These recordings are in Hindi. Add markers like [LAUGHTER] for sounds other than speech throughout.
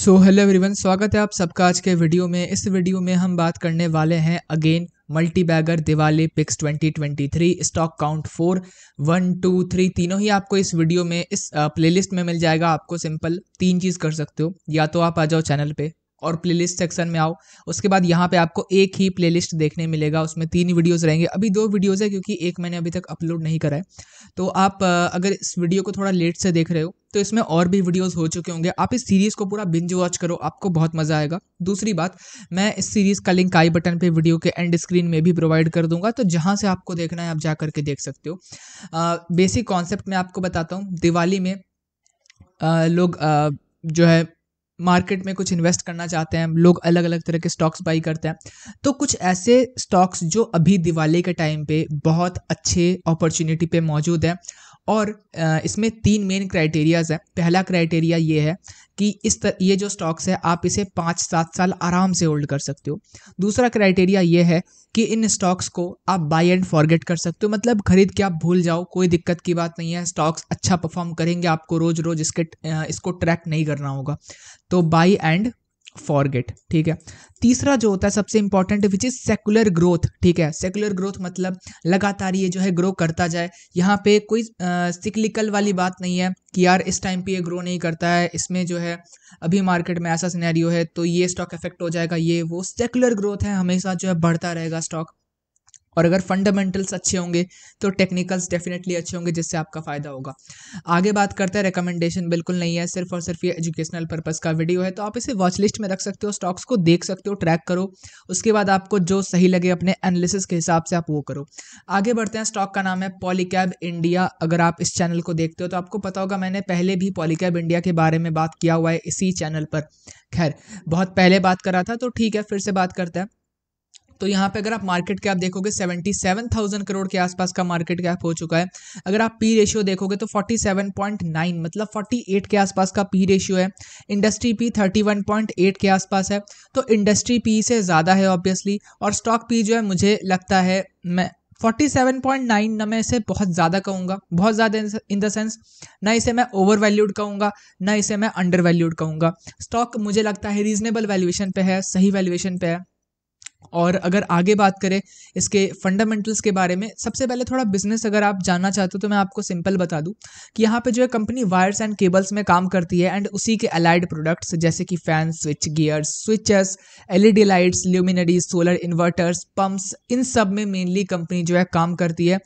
सो हेलो एवरीवन स्वागत है आप सबका आज के वीडियो में इस वीडियो में हम बात करने वाले हैं again multibagger Diwali picks 2023 stock count four one two three तीनों ही आपको इस वीडियो में इस प्लेलिस्ट में मिल जाएगा आपको सिंपल तीन चीज़ कर सकते हो या तो आप आ जाओ चैनल पे और प्लेलिस्ट सेक्शन में आओ उसके बाद यहाँ पे आपको एक ही प्लेलिस्ट देखने मिलेगा उसमें तीन वीडियोस रहेंगे अभी दो वीडियोस है क्योंकि एक मैंने अभी तक अपलोड नहीं करा है तो आप अगर इस वीडियो को थोड़ा लेट से देख रहे हो तो इसमें और भी वीडियोस हो चुके होंगे आप इस सीरीज़ को पूरा बिंज वॉच करो आपको बहुत मज़ा आएगा दूसरी बात मैं इस सीरीज़ का लिंक आई बटन पे वीडियो के एंड स्क्रीन में भी प्रोवाइड कर दूंगा तो जहाँ से आपको देखना है आप जा करके देख सकते हो बेसिक कॉन्सेप्ट मैं आपको बताता हूँ दिवाली में आ, लोग आ, जो है मार्केट में कुछ इन्वेस्ट करना चाहते हैं लोग अलग अलग तरह के स्टॉक्स बाई करते हैं तो कुछ ऐसे स्टॉक्स जो अभी दिवाली के टाइम पे बहुत अच्छे अपॉर्चुनिटी पे मौजूद हैं और इसमें तीन मेन क्राइटेरियाज़ है पहला क्राइटेरिया ये है कि इस तर, ये जो स्टॉक्स है आप इसे पाँच सात साल आराम से होल्ड कर सकते हो दूसरा क्राइटेरिया ये है कि इन स्टॉक्स को आप बाई एंड फॉरगेट कर सकते हो मतलब खरीद के आप भूल जाओ कोई दिक्कत की बात नहीं है स्टॉक्स अच्छा परफॉर्म करेंगे आपको रोज़ रोज़ इसके इसको ट्रैक नहीं करना होगा तो बाई एंड फॉरगेट ठीक है तीसरा जो होता है सबसे important which is secular growth ठीक है सेकुलर ग्रोथ मतलब लगातार ये जो है ग्रो करता जाए यहाँ पे कोई सिक्लिकल वाली बात नहीं है कि यार इस टाइम पे ये ग्रो नहीं करता है इसमें जो है अभी मार्केट में ऐसा सिनेरियो है तो ये स्टॉक इफेक्ट हो जाएगा ये वो सेकुलर ग्रोथ है हमेशा जो है बढ़ता रहेगा स्टॉक और अगर फंडामेंटल्स अच्छे होंगे तो टेक्निकल्स डेफिनेटली अच्छे होंगे जिससे आपका फ़ायदा होगा आगे बात करते हैं रिकमेंडेशन बिल्कुल नहीं है सिर्फ और सिर्फ ये एजुकेशनल पर्पज़ का वीडियो है तो आप इसे वॉच लिस्ट में रख सकते हो स्टॉक्स को देख सकते हो ट्रैक करो उसके बाद आपको जो सही लगे अपने एनालिसिस के हिसाब से आप वो करो आगे बढ़ते हैं स्टॉक का नाम है पॉलीकैब इंडिया अगर आप इस चैनल को देखते हो तो आपको पता होगा मैंने पहले भी पॉलीकैब इंडिया के बारे में बात किया हुआ है इसी चैनल पर खैर बहुत पहले बात करा था तो ठीक है फिर से बात करते हैं तो यहाँ पे अगर आप मार्केट कैप देखोगे 77,000 करोड़ के आसपास का मार्केट कैप हो चुका है अगर आप पी रेशियो देखोगे तो 47.9 मतलब 48 के आसपास का पी रेशियो है इंडस्ट्री पी 31.8 के आसपास है तो इंडस्ट्री पी से ज़्यादा है ऑब्वियसली और स्टॉक पी जो है मुझे लगता है मैं 47.9 ना मैं इसे बहुत ज़्यादा कहूँगा बहुत ज़्यादा इन द सेंस ना इसे मैं ओवर वैल्यूड कहूँगा ना इसे मैं अंडर वैल्यूड कहूँगा स्टॉक मुझे लगता है रीजनेबल वैल्यूएशन पे है सही वैल्यूएशन पे है और अगर आगे बात करें इसके फंडामेंटल्स के बारे में सबसे पहले थोड़ा बिजनेस अगर आप जानना चाहते हो तो मैं आपको सिंपल बता दूं कि यहाँ पे जो है कंपनी वायर्स एंड केबल्स में काम करती है एंड उसी के अलाइड प्रोडक्ट्स जैसे कि fan switch gears switches LED lights luminary solar inverters pumps इन सब में मेनली कंपनी जो है काम करती है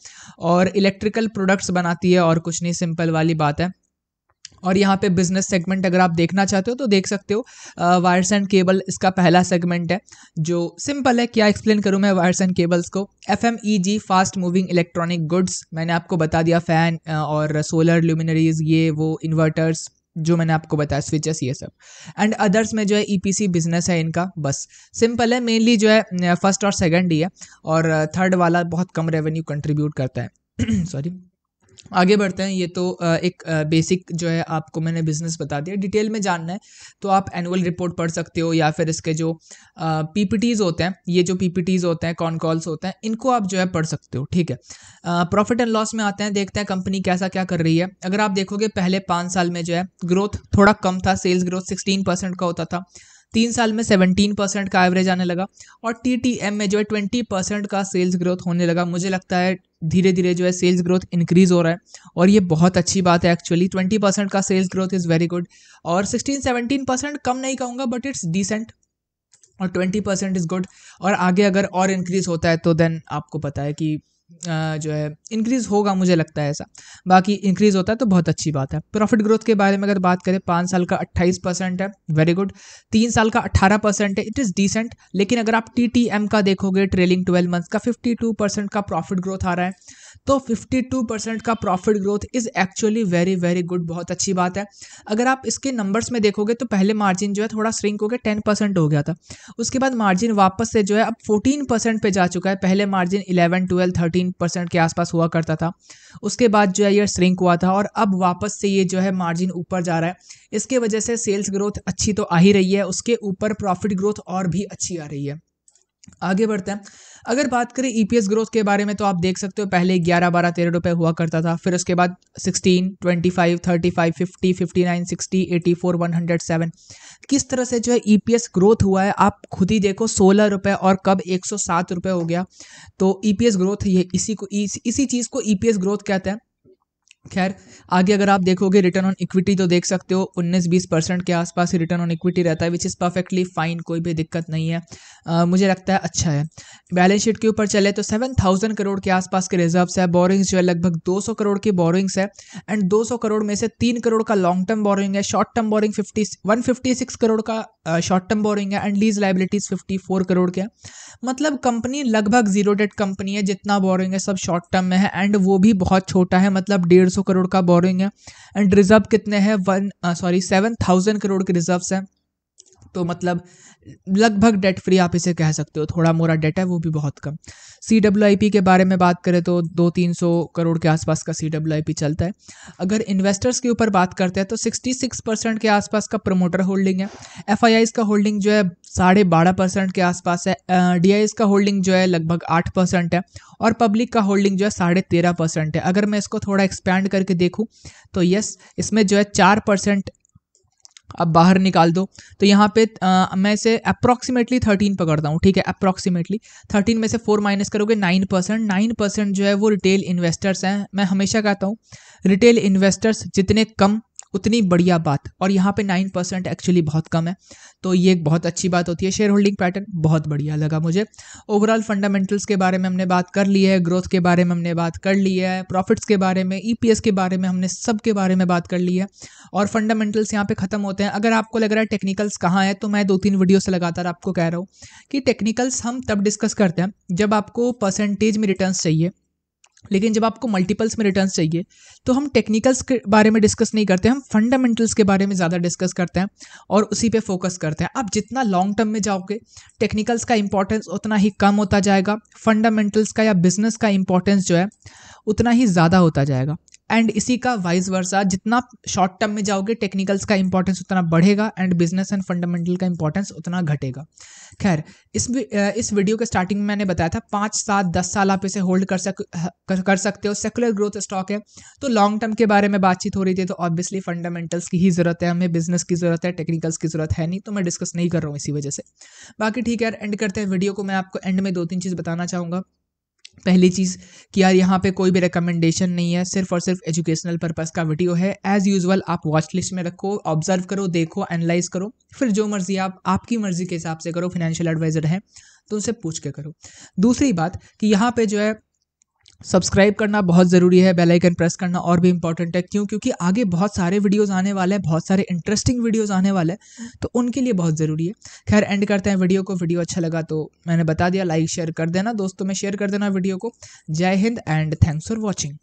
और इलेक्ट्रिकल प्रोडक्ट्स बनाती है और कुछ नहीं सिंपल वाली बात है और यहाँ पे बिजनेस सेगमेंट अगर आप देखना चाहते हो तो देख सकते हो वायर्स एंड केबल इसका पहला सेगमेंट है जो सिंपल है क्या एक्सप्लेन करूँ मैं वायर्स एंड केबल्स को F M E G fast moving electronic goods मैंने आपको बता दिया फ़ैन और सोलर ल्यूमिनरीज ये वो इन्वर्टर्स जो मैंने आपको बताया स्विचेस ये सब एंड अदर्स में जो है ईपीसी e बिजनेस है इनका बस सिंपल है मेनली जो है फर्स्ट और सेकंड ही है और थर्ड वाला बहुत कम रेवेन्यू कंट्रीब्यूट करता है सॉरी [CLEARS THROAT] आगे बढ़ते हैं ये तो एक बेसिक जो है आपको मैंने बिज़नेस बता दिया डिटेल में जानना है तो आप एनुअल रिपोर्ट पढ़ सकते हो या फिर इसके जो पीपीटीज़ होते हैं ये जो पीपीटीज़ होते हैं कॉन कॉल्स होते हैं इनको आप जो है पढ़ सकते हो ठीक है प्रॉफिट एंड लॉस में आते हैं देखते हैं कंपनी कैसा क्या कर रही है अगर आप देखोगे पहले पाँच साल में जो है ग्रोथ थोड़ा कम था सेल्स ग्रोथ सिक्सटीन परसेंट का होता था तीन साल में सेवनटीन परसेंट का एवरेज आने लगा और टी टी एम में जो है ट्वेंटी परसेंट का सेल्स ग्रोथ होने लगा मुझे लगता है धीरे धीरे जो है सेल्स ग्रोथ इंक्रीज़ हो रहा है और ये बहुत अच्छी बात है एक्चुअली ट्वेंटी परसेंट का sales growth is very good और सिक्सटीन सेवनटीन परसेंट कम नहीं कहूँगा बट इट्स डिसेंट और ट्वेंटी परसेंट इज़ गुड और आगे अगर और इंक्रीज़ होता है तो देन आपको पता है कि जो है इंक्रीज़ होगा मुझे लगता है ऐसा बाकी इंक्रीज़ होता है तो बहुत अच्छी बात है प्रॉफिट ग्रोथ के बारे में अगर बात करें पाँच साल का अट्ठाईस परसेंट है वेरी गुड तीन साल का अट्ठारह परसेंट है इट इज़ डिसेंट लेकिन अगर आप टी टी एम का देखोगे ट्रेलिंग ट्वेल्व मंथ्स का फिफ्टी टू परसेंट का प्रॉफिट ग्रोथ आ रहा है तो 52 परसेंट का profit growth is actually very very good बहुत अच्छी बात है अगर आप इसके नंबर्स में देखोगे तो पहले मार्जिन जो है थोड़ा श्रिंक हो गया टेन परसेंट हो गया था उसके बाद मार्जिन वापस से जो है अब फोर्टीन परसेंट पर जा चुका है पहले margin eleven twelve thirteen percent के आसपास हुआ करता था उसके बाद जो है ये श्रिंक हुआ था और अब वापस से ये जो है मार्जिन ऊपर जा रहा है इसके वजह से सेल्स ग्रोथ अच्छी तो आ ही रही है उसके ऊपर प्रॉफिट ग्रोथ और भी अच्छी आ रही है आगे बढ़ते हैं अगर बात करें ईपीएस e ग्रोथ के बारे में तो आप देख सकते हो पहले ग्यारह बारह तेरह रुपये हुआ करता था फिर उसके बाद sixteen twenty five five thirty fifty fifty nine sixty eighty four one hundred seven किस तरह से जो है ईपीएस e ग्रोथ हुआ है आप खुद ही देखो सोलह रुपये और कब एक सौ सात रुपये हो गया तो ईपीएस e ग्रोथ ये इसी को इस, इसी चीज़ को ईपीएस ग्रोथ कहते हैं खैर आगे अगर आप देखोगे रिटर्न ऑन इक्विटी तो देख सकते हो 19-20 परसेंट के आसपास रिटर्न ऑन इक्विटी रहता है विच इज़ परफेक्टली फाइन कोई भी दिक्कत नहीं है आ, मुझे लगता है अच्छा है बैलेंस शीट के ऊपर चले तो 7000 करोड़ के आसपास के रिजर्व्स है बोरिंग्स जो है लगभग 200 करोड़ की बोरिंग्स है एंड दो करोड़ में से तीन करोड़ का लॉन्ग टर्म बोरिंग है short term borrowing fifty one crore का शॉर्ट टर्म बोरिंग है and lease liabilities fifty crore के मतलब कंपनी लगभग जीरो डेट कंपनी है जितना बोरिंग है सब शॉर्ट टर्म में है एंड वो भी बहुत छोटा है मतलब डेढ़ करोड़ का बोरिंग है एंड रिजर्व कितने हैं one sorry seven thousand crore के रिजर्व्स हैं तो मतलब लगभग डेट फ्री आप इसे कह सकते हो थोड़ा मोरा डेट है वो भी बहुत कम सी डब्ल्यू आई पी के बारे में बात करें तो दो तीन सौ करोड़ के आसपास का सी डब्ल्यू आई पी चलता है अगर इन्वेस्टर्स के ऊपर बात करते हैं तो सिक्सटी सिक्स परसेंट के आसपास का प्रमोटर होल्डिंग है एफ आई आईज़ का होल्डिंग जो है साढ़े बारह परसेंट के आसपास है डी आई एस का होल्डिंग जो है लगभग आठ परसेंट है और पब्लिक का होल्डिंग जो है साढ़े तेरह परसेंट है अगर मैं इसको थोड़ा एक्सपैंड करके देखूँ तो यस इसमें जो है चार परसेंट अब बाहर निकाल दो तो यहाँ पे आ, मैं इसे अप्रॉक्सीमेटली थर्टीन पकड़ता हूँ ठीक है अप्रॉक्सीमेटली थर्टीन में से फोर माइनस करोगे नाइन परसेंट नाइन परसेंट जो है वो रिटेल इन्वेस्टर्स हैं मैं हमेशा कहता हूँ रिटेल इन्वेस्टर्स जितने कम उतनी बढ़िया बात और यहाँ पे नाइन परसेंट एक्चुअली बहुत कम है तो ये एक बहुत अच्छी बात होती है शेयर होल्डिंग पैटर्न बहुत बढ़िया लगा मुझे ओवरऑल फंडामेंटल्स के बारे में हमने बात कर ली है ग्रोथ के बारे में हमने बात कर ली है प्रॉफिट्स के बारे में ई e के बारे में हमने सब के बारे में बात कर ली है और फंडामेंटल्स यहाँ पे ख़त्म होते हैं अगर आपको लग रहा है टेक्निकल्स कहाँ है तो मैं दो तीन वीडियो से लगातार आपको कह रहा हूँ कि टेक्निकल्स हम तब डिस्कस करते हैं जब आपको परसेंटेज में रिटर्न चाहिए लेकिन जब आपको मल्टीपल्स में रिटर्न्स चाहिए तो हम टेक्निकल्स के बारे में डिस्कस नहीं करते हम फंडामेंटल्स के बारे में ज़्यादा डिस्कस करते हैं और उसी पे फोकस करते हैं आप जितना लॉन्ग टर्म में जाओगे टेक्निकल्स का इंपॉर्टेंस उतना ही कम होता जाएगा फंडामेंटल्स का या बिजनेस का इंपॉर्टेंस जो है उतना ही ज़्यादा होता जाएगा एंड इसी का वाइस वर्सा जितना शॉर्ट टर्म में जाओगे टेक्निकल्स का इंपॉर्टेंस उतना बढ़ेगा एंड बिजनेस एंड फंडामेंटल का इंपॉर्टेंस उतना घटेगा खैर इस इस वीडियो के स्टार्टिंग में मैंने बताया था पाँच सात दस साल आप इसे होल्ड कर सक कर सकते हो सेकुलर ग्रोथ स्टॉक है तो लॉन्ग टर्म के बारे में बातचीत हो रही थी तो ऑब्वियसली फंडामेंटल्स की ही ज़रूरत है हमें बिजनेस की ज़रूरत है टेक्निकल्स की ज़रूरत है नहीं तो मैं डिस्कस नहीं कर रहा हूँ इसी वजह से बाकी ठीक है एंड करते हैं वीडियो को मैं आपको एंड में दो तीन चीज़ बताना चाहूँगा पहली चीज़ कि यार यहाँ पे कोई भी रिकमेंडेशन नहीं है सिर्फ और सिर्फ एजुकेशनल पर्पज़ का वीडियो है एज़ यूजल आप वॉच लिस्ट में रखो ऑब्जर्व करो देखो एनालाइज करो फिर जो मर्ज़ी आप आपकी मर्ज़ी के हिसाब से करो फाइनेंशियल एडवाइज़र हैं तो उनसे पूछ के करो दूसरी बात कि यहाँ पे जो है सब्सक्राइब करना बहुत ज़रूरी है बेल आइकन प्रेस करना और भी इंपॉर्टेंट है क्यों क्योंकि आगे बहुत सारे वीडियोस आने वाले हैं बहुत सारे इंटरेस्टिंग वीडियोस आने वाले हैं तो उनके लिए बहुत ज़रूरी है खैर एंड करते हैं वीडियो को वीडियो अच्छा लगा तो मैंने बता दिया लाइक शेयर कर देना दोस्तों में शेयर कर देना वीडियो को जय हिंद एंड थैंक्स फॉर वॉचिंग